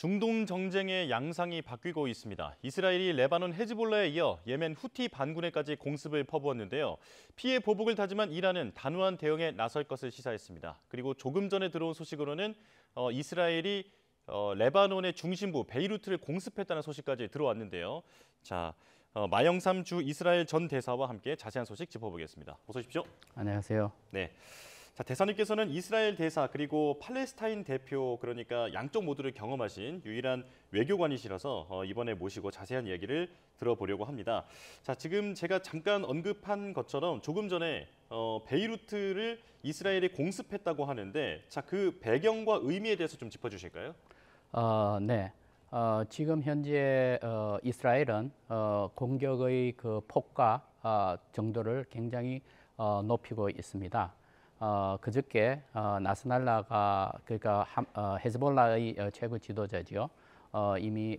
중동 정쟁의 양상이 바뀌고 있습니다. 이스라엘이 레바논 헤즈볼라에 이어 예멘 후티 반군에까지 공습을 퍼부었는데요. 피해 보복을 다지만 이란은 단호한 대응에 나설 것을 시사했습니다. 그리고 조금 전에 들어온 소식으로는 어, 이스라엘이 어, 레바논의 중심부 베이루트를 공습했다는 소식까지 들어왔는데요. 자, 어, 마영삼 주 이스라엘 전 대사와 함께 자세한 소식 짚어보겠습니다. 어서 오십시오. 안녕하세요. 네. 자, 대사님께서는 이스라엘 대사 그리고 팔레스타인 대표 그러니까 양쪽 모두를 경험하신 유일한 외교관이시라서 어, 이번에 모시고 자세한 이야기를 들어보려고 합니다. 자, 지금 제가 잠깐 언급한 것처럼 조금 전에 어, 베이루트를 이스라엘이 공습했다고 하는데 자, 그 배경과 의미에 대해서 좀 짚어 주실까요? 어, 네. 어, 지금 현재 어, 이스라엘은 어, 공격의 그 폭과 어, 정도를 굉장히 어, 높이고 있습니다. 어, 그저께 어, 나스날라가 그러니까 함, 어, 헤즈볼라의 어, 최고 지도자지요 어, 이미 에,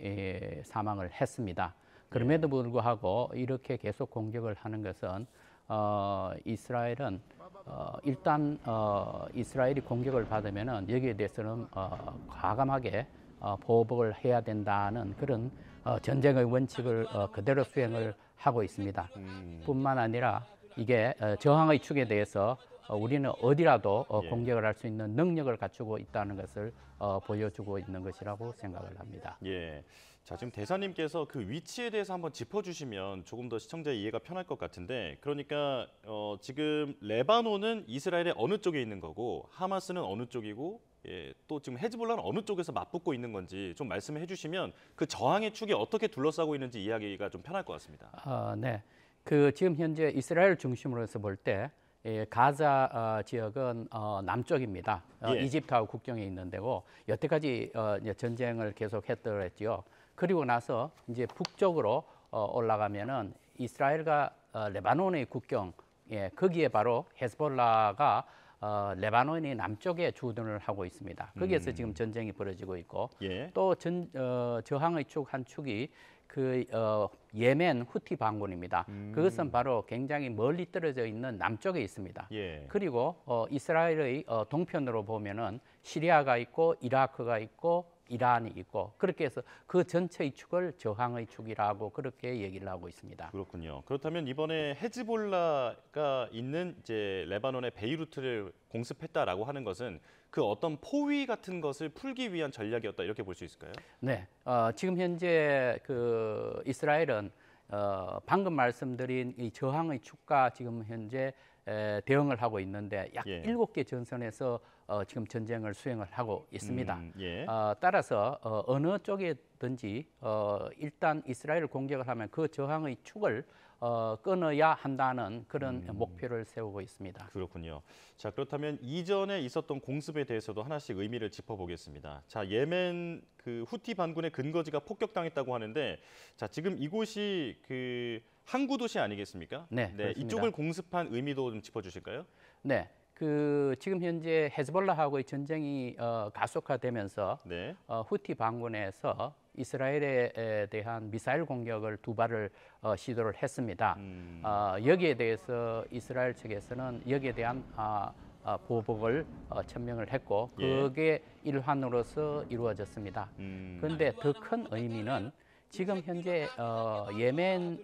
예, 사망을 했습니다. 그럼에도 네. 불구하고 이렇게 계속 공격을 하는 것은 어, 이스라엘은 어, 일단 어, 이스라엘이 공격을 받으면은 여기에 대해서는 어, 과감하게 어, 보복을 해야 된다는 그런 어, 전쟁의 원칙을 어, 그대로 수행을 하고 있습니다. 음. 뿐만 아니라 이게 어, 저항의 축에 대해서 어, 우리는 어디라도 어, 예. 공격을 할 수 있는 능력을 갖추고 있다는 것을 어, 보여주고 있는 것이라고 생각을 합니다. 예. 자, 지금 대사님께서 그 위치에 대해서 한번 짚어주시면 조금 더 시청자 이해가 편할 것 같은데 그러니까 어, 지금 레바논은 이스라엘의 어느 쪽에 있는 거고 하마스는 어느 쪽이고 예, 또 지금 헤즈볼라는 어느 쪽에서 맞붙고 있는 건지 좀 말씀해 주시면 그 저항의 축이 어떻게 둘러싸고 있는지 이야기가 좀 편할 것 같습니다. 아, 네. 그 지금 현재 이스라엘 중심으로 해서 볼때 예, 가자 어, 지역은 어, 남쪽입니다. 어, 예. 이집트하고 국경에 있는 데고 여태까지 어, 이제 전쟁을 계속했더랬지요. 그리고 나서 이제 북쪽으로 어, 올라가면은 이스라엘과 어, 레바논의 국경 예, 거기에 바로 헤스볼라가 어, 레바논이 남쪽에 주둔을 하고 있습니다. 거기에서 음. 지금 전쟁이 벌어지고 있고 예. 또 전, 어, 저항의 축 한 축이 그 어, 예멘 후티 반군입니다. 음. 그것은 바로 굉장히 멀리 떨어져 있는 남쪽에 있습니다. 예. 그리고 어, 이스라엘의 어, 동편으로 보면은 시리아가 있고 이라크가 있고 이란이 있고 그렇게 해서 그 전체의 축을 저항의 축이라고 그렇게 얘기를 하고 있습니다. 그렇군요. 그렇다면 이번에 헤즈볼라가 있는 이제 레바논의 베이루트를 공습했다라고 하는 것은 그 어떤 포위 같은 것을 풀기 위한 전략이었다 이렇게 볼 수 있을까요? 네, 어, 지금 현재 그 이스라엘은 어, 방금 말씀드린 이 저항의 축과 지금 현재 에, 대응을 하고 있는데 약 예. 일곱 예. 개 전선에서 어, 지금 전쟁을 수행을 하고 있습니다. 음, 예. 어, 따라서 어, 어느 쪽에든지 어, 일단 이스라엘 을 공격을 하면 그 저항의 축을 어, 끊어야 한다는 그런 음. 목표를 세우고 있습니다. 그렇군요. 자 그렇다면 이전에 있었던 공습에 대해서도 하나씩 의미를 짚어보겠습니다. 자 예멘 그 후티 반군의 근거지가 폭격당했다고 하는데 자 지금 이곳이 그 항구 도시 아니겠습니까? 네, 네 이쪽을 공습한 의미도 좀 짚어주실까요? 네. 그 지금 현재 헤즈볼라하고의 전쟁이 어, 가속화되면서 네. 어, 후티 반군에서 이스라엘에 대한 미사일 공격을 두 발을 어, 시도를 했습니다. 음. 어, 여기에 대해서 이스라엘 측에서는 여기에 대한 아, 어, 보복을 어, 천명을 했고 예. 그게 예. 일환으로서 이루어졌습니다. 음. 그런데 음. 더큰 의미는 지금 현재 어, 예멘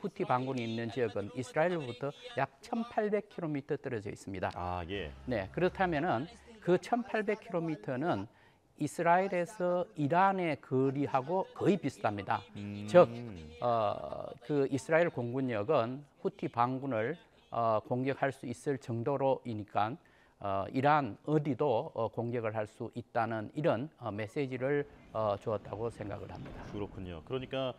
후티 반군이 있는 지역은 이스라엘로부터 약 1,800km 떨어져 있습니다. 아 예. 네 그렇다면은 그 1,800km는 이스라엘에서 이란의 거리하고 거의 비슷합니다. 음. 즉, 어, 그 이스라엘 공군력은 후티 반군을 어, 공격할 수 있을 정도로이니까 어, 이란 어디도 어, 공격을 할 수 있다는 이런 어, 메시지를 어, 주었다고 생각을 합니다. 그렇군요. 그러니까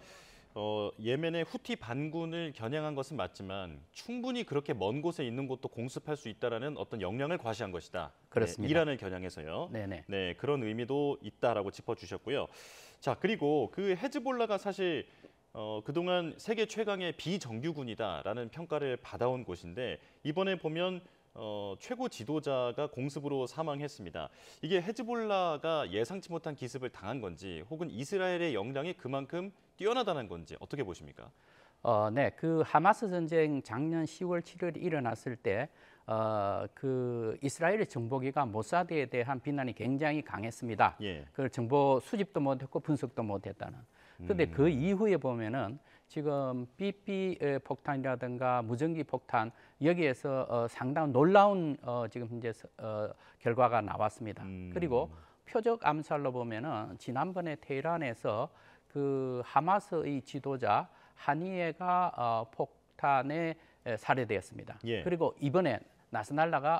어, 예멘의 후티 반군을 겨냥한 것은 맞지만 충분히 그렇게 먼 곳에 있는 곳도 공습할 수 있다라는 어떤 역량을 과시한 것이다. 네, 그렇습니다. 네, 이란을 겨냥해서요. 네네. 네, 그런 의미도 있다라고 짚어주셨고요. 자, 그리고 그 헤즈볼라가 사실 어, 그동안 세계 최강의 비정규군이다라는 평가를 받아온 곳인데 이번에 보면 어, 최고 지도자가 공습으로 사망했습니다. 이게 헤즈볼라가 예상치 못한 기습을 당한 건지 혹은 이스라엘의 역량이 그만큼 뛰어나다는 건지 어떻게 보십니까? 어, 네, 그 하마스 전쟁 작년 10월 7일 일어났을 때, 어, 그 이스라엘의 정보기가 모사드에 대한 비난이 굉장히 강했습니다. 예. 그 정보 수집도 못했고 분석도 못했다는. 그런데 그 음. 그 이후에 보면은 지금 BP 폭탄이라든가 무전기 폭탄 여기에서 어, 상당 놀라운 어, 지금 현재 어, 결과가 나왔습니다. 음. 그리고 표적 암살로 보면은 지난번에 테헤란에서 그 하마스의 지도자 하니에가 어, 폭탄에 살해되었습니다. 예. 그리고 이번에 나스날라가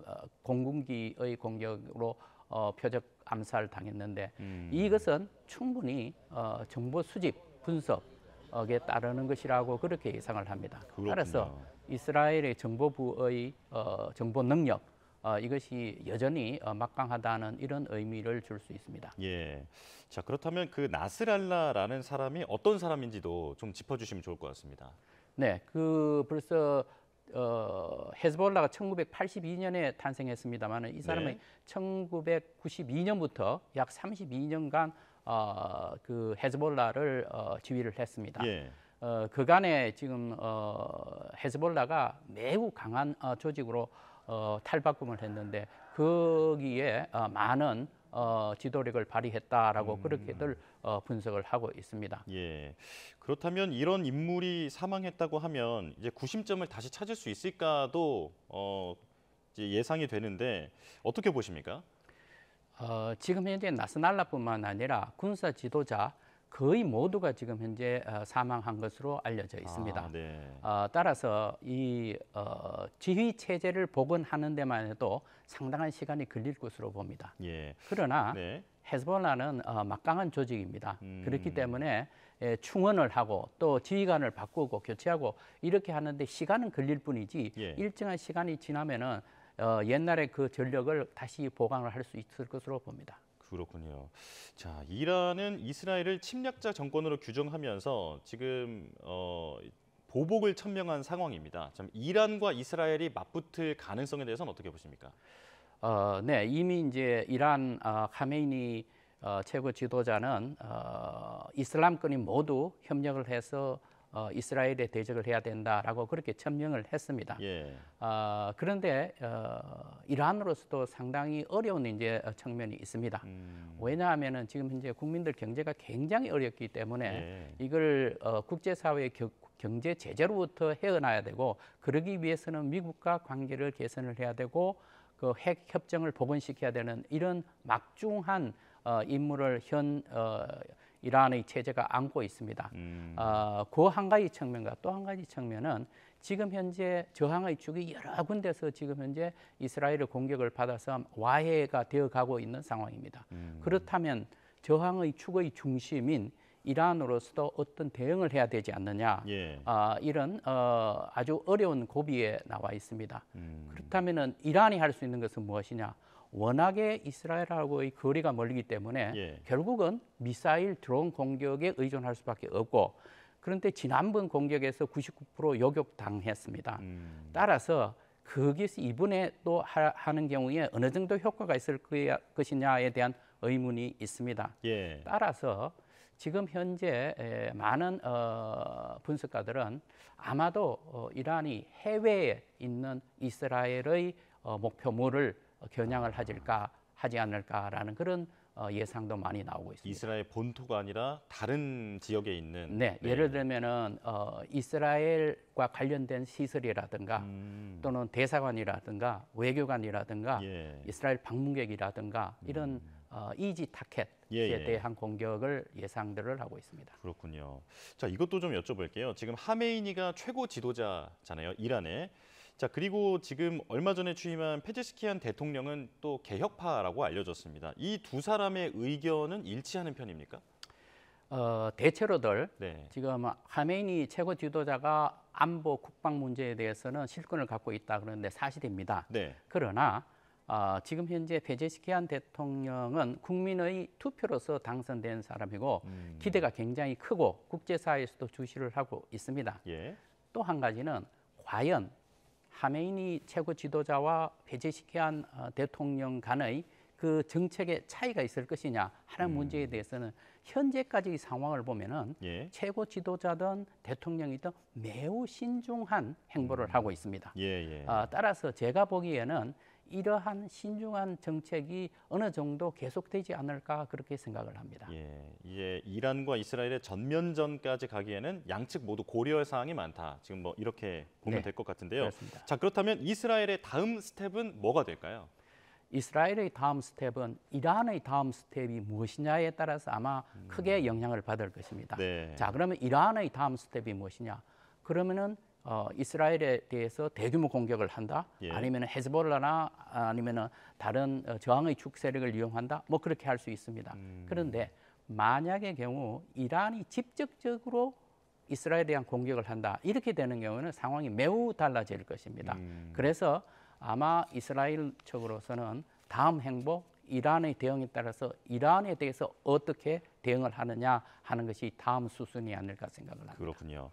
어, 어 공군기의 공격으로 어, 표적 암살 당했는데 음. 이것은 충분히 어, 정보 수집 분석에 따르는 것이라고 그렇게 예상을 합니다. 그렇군요. 따라서 이스라엘의 정보부의 어, 정보 능력 어, 이것이 여전히 어, 막강하다는 이런 의미를 줄 수 있습니다. 예. 자 그렇다면 그 나스랄라라는 사람이 어떤 사람인지도 좀 짚어주시면 좋을 것 같습니다. 네, 그 벌써 어, 헤즈볼라가 1982년에 탄생했습니다만 이 사람은 네. 1992년부터 약 32년간 어, 그 헤즈볼라를 어, 지휘를 했습니다. 예. 어, 그간에 지금 어, 헤즈볼라가 매우 강한 어, 조직으로 어, 탈바꿈을 했는데 거기에 어, 많은 어, 지도력을 발휘했다라고 음. 그렇게들 어, 분석을 하고 있습니다. 예. 그렇다면 이런 인물이 사망했다고 하면 이제 구심점을 다시 찾을 수 있을까도 어, 예상이 되는데 어떻게 보십니까? 어, 지금 현재 나스날라뿐만 아니라 군사 지도자 거의 모두가 지금 현재 어, 사망한 것으로 알려져 아, 있습니다. 아, 네. 어, 따라서 이 어, 지휘 체제를 복원하는 데만 해도 상당한 시간이 걸릴 것으로 봅니다. 예. 그러나 네. 헤즈볼라는 어, 막강한 조직입니다. 음. 그렇기 때문에 예, 충원을 하고 또 지휘관을 바꾸고 교체하고 이렇게 하는데 시간은 걸릴 뿐이지 예. 일정한 시간이 지나면은 어, 옛날의 그 전력을 다시 보강을 할 수 있을 것으로 봅니다. 그렇군요. 자, 이란은 이스라엘을 침략자 정권으로 규정하면서 지금 어, 보복을 천명한 상황입니다. 참 이란과 이스라엘이 맞붙을 가능성에 대해서는 어떻게 보십니까? 어, 네, 이미 이제 이란 어, 카메이니 어, 최고 지도자는 어, 이슬람권이 모두 협력을 해서 어, 이스라엘에 대적을 해야 된다라고 그렇게 천명을 했습니다. 예. 어, 그런데 어, 이란으로서도 상당히 어려운 이제 어, 측면이 있습니다. 음. 왜냐하면은 지금 현재 국민들 경제가 굉장히 어렵기 때문에 예. 이걸 어, 국제사회의 겨, 경제 제재로부터 헤어나야 되고 그러기 위해서는 미국과 관계를 개선을 해야 되고 그 핵 협정을 복원시켜야 되는 이런 막중한 어, 임무를 현 어, 이란의 체제가 안고 있습니다. 음. 어, 그한 가지 측면과 또 한 가지 측면은 지금 현재 저항의 축이 여러 군데서 지금 현재 이스라엘의 공격을 받아서 와해가 되어가고 있는 상황입니다. 음. 그렇다면 저항의 축의 중심인 이란으로서도 어떤 대응을 해야 되지 않느냐 예. 어, 이런 어, 아주 어려운 고비에 나와 있습니다. 음. 그렇다면 이란이 할 수 있는 것은 무엇이냐? 워낙에 이스라엘하고의 거리가 멀기 때문에 예. 결국은 미사일 드론 공격에 의존할 수밖에 없고 그런데 지난번 공격에서 99% 요격당했습니다. 음. 따라서 거기서 이번에 또 하, 는 경우에 어느 정도 효과가 있을 것이냐에 대한 의문이 있습니다. 예. 따라서 지금 현재 많은 어, 분석가들은 아마도 어, 이란이 해외에 있는 이스라엘의 어, 목표물을 어, 겨냥을 하질까 하지 않을까라는 그런 어, 예상도 많이 나오고 있습니다. 이스라엘 본토가 아니라 다른 지역에 있는 네, 네. 예를 들면은 어, 이스라엘과 관련된 시설이라든가 음. 또는 대사관이라든가 외교관이라든가 예. 이스라엘 방문객이라든가 이런 음. 어, 이지 타켓에 예예. 예. 대한 공격을 예상들을 하고 있습니다. 그렇군요. 자 이것도 좀 여쭤볼게요. 지금 하메이니가 최고 지도자잖아요, 이란의. 자 그리고 지금 얼마 전에 취임한 페제스키안 대통령은 또 개혁파라고 알려졌습니다. 이 두 사람의 의견은 일치하는 편입니까? 어, 대체로들 네. 지금 하메인이 최고 지도자가 안보 국방 문제에 대해서는 실권을 갖고 있다 그러는데 사실입니다. 네. 그러나 어, 지금 현재 페제스키안 대통령은 국민의 투표로서 당선된 사람이고 음. 기대가 굉장히 크고 국제사회에서도 주시를 하고 있습니다. 예. 또 한 가지는 과연 하메인이 최고 지도자와 베제시키한 어, 대통령 간의 그 정책의 차이가 있을 것이냐 하는 음. 문제에 대해서는 현재까지 상황을 보면은 예. 최고 지도자든 대통령이든 매우 신중한 행보를 음. 하고 있습니다. 예, 예. 어, 따라서 제가 보기에는 이러한 신중한 정책이 어느 정도 계속되지 않을까 그렇게 생각을 합니다. 예, 이제 이란과 이스라엘의 전면전까지 가기에는 양측 모두 고려할 사항이 많다. 지금 뭐 이렇게 보면 네, 될것 같은데요. 그렇습니다. 자, 그렇다면 이스라엘의 다음 스텝은 뭐가 될까요? 이스라엘의 다음 스텝은 이란의 다음 스텝이 무엇이냐에 따라서 아마 크게 음. 영향을 받을 것입니다. 네. 자, 그러면 이란의 다음 스텝이 무엇이냐? 그러면은 어, 이스라엘에 대해서 대규모 공격을 한다, 예. 아니면 헤즈볼라나 아니면 다른 어, 저항의 축세력을 이용한다, 뭐 그렇게 할 수 있습니다. 음. 그런데 만약의 경우 이란이 직접적으로 이스라엘에 대한 공격을 한다 이렇게 되는 경우는 상황이 매우 달라질 것입니다. 음. 그래서 아마 이스라엘 측으로서는 다음 행보 이란의 대응에 따라서 이란에 대해서 어떻게 대응을 하느냐 하는 것이 다음 수순이 아닐까 생각을 합니다. 그렇군요.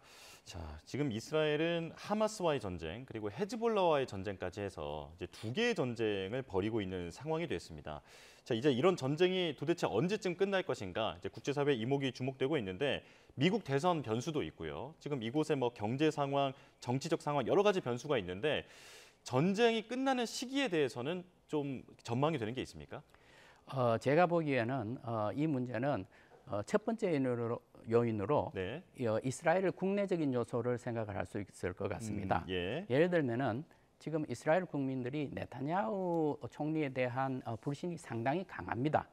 자, 지금 이스라엘은 하마스와의 전쟁 그리고 헤즈볼라와의 전쟁까지 해서 이제 두 개의 전쟁을 벌이고 있는 상황이 됐습니다. 자, 이제 이런 전쟁이 도대체 언제쯤 끝날 것인가? 이제 국제사회 이목이 주목되고 있는데 미국 대선 변수도 있고요. 지금 이곳에뭐 경제 상황, 정치적 상황 여러 가지 변수가 있는데 전쟁이 끝나는 시기에 대해서는 좀 전망이 되는 게 있습니까? 어, 제가 보기에는 어, 이 문제는 어, 첫 번째 요인으로, 요인으로 네. 어, 이스라엘 국내적인 요소를 생각할수 있을 것 같습니다. 음, 예. 예를 들면은 지금 이스라엘 국민들이 네타냐후 총리에 대한 어, 불신이 상당히 강합니다.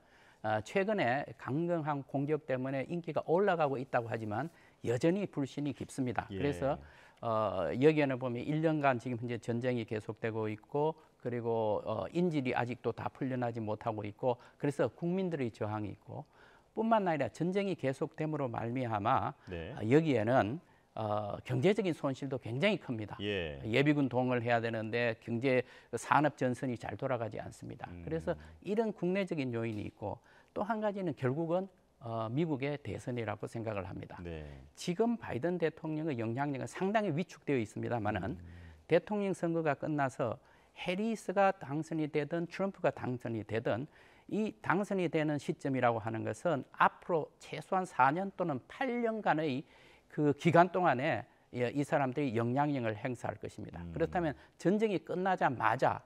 어, 최근에 강경한 공격 때문에 인기가 올라가고 있다고 하지만 여전히 불신이 깊습니다. 예. 그래서 어, 여기에는 보면 1년간 지금 현재 전쟁이 계속되고 있고 그리고 어, 인질이 아직도 다 풀려나지 못하고 있고 그래서 국민들의 저항이 있고 뿐만 아니라 전쟁이 계속됨으로 말미암아 네. 아, 여기에는 어, 경제적인 손실도 굉장히 큽니다. 예. 비군 동을 원 해야 되는데 경제 산업 전선이 잘 돌아가지 않습니다. 음. 그래서 이런 국내적인 요인이 있고 또 한 가지는 결국은 어, 미국의 대선이라고 생각을 합니다. 네. 지금 바이든 대통령의 영향력은 상당히 위축되어 있습니다만은 음. 대통령 선거가 끝나서 해리스가 당선이 되든 트럼프가 당선이 되든 이 당선이 되는 시점이라고 하는 것은 앞으로 최소한 4년 또는 8년간의 그 기간 동안에 예, 이 사람들이 영향력을 행사할 것입니다. 음. 그렇다면 전쟁이 끝나자마자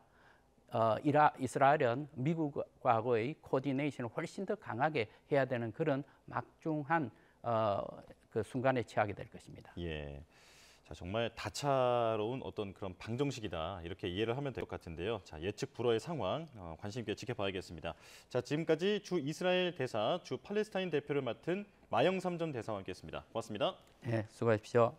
어, 이라, 이스라엘은 미국과의 코디네이션을 훨씬 더 강하게 해야 되는 그런 막중한 어, 그 순간에 처하게 될 것입니다. 예. 자, 정말 다차로운 어떤 그런 방정식이다 이렇게 이해를 하면 될 것 같은데요. 자, 예측 불허의 상황 어, 관심 있게 지켜봐야겠습니다. 자, 지금까지 주 이스라엘 대사, 주 팔레스타인 대표를 맡은 마영 삼전 대사와 함께했습니다. 고맙습니다. 네, 수고하십시오.